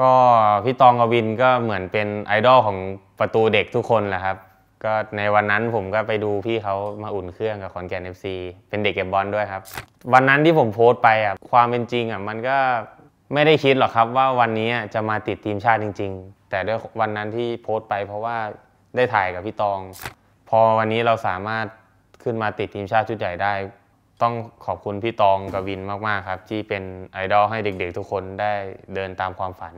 ก็พี่ตองกวินก็เหมือนเป็นไอดอลของประตูเด็กทุกคนแหละครับก็ในวันนั้นผมก็ไปดูพี่เขามาอุ่นเครื่องกับขอนแก่น FC เป็นเด็กเก็บบอลด้วยครับวันนั้นที่ผมโพสต์ไปอ่ะความเป็นจริงอ่ะมันก็ไม่ได้คิดหรอกครับว่าวันนี้จะมาติดทีมชาติจริง ๆ แต่ด้วยวันนั้นที่โพสต์ไปเพราะว่าได้ถ่ายกับพี่ตอง พอวันนี้เราสามารถขึ้นมาติดทีมชาติชุดใหญ่ได้ต้องขอบคุณพี่ตองกวินมาก ๆ ครับ ที่เป็นไอดอลให้เด็กๆทุกคนได้เดินตามความฝัน